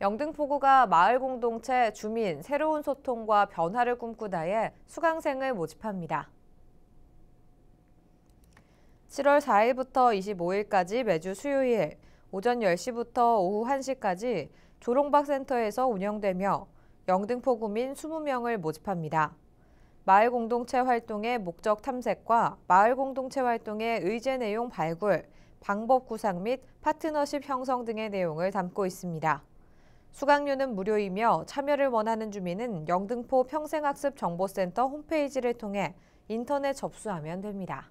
영등포구가 마을 공동체 주민 새로운 소통과 변화를 꿈꾸다에 수강생을 모집합니다. 7월 4일부터 25일까지 매주 수요일 오전 10시부터 오후 1시까지 조롱박센터에서 운영되며 영등포구민 20명을 모집합니다. 마을 공동체 활동의 목적 탐색과 마을 공동체 활동의 의제 내용 발굴, 방법 구상 및 파트너십 형성 등의 내용을 담고 있습니다. 수강료는 무료이며 참여를 원하는 주민은 영등포 평생학습정보센터 홈페이지를 통해 인터넷 접수하면 됩니다.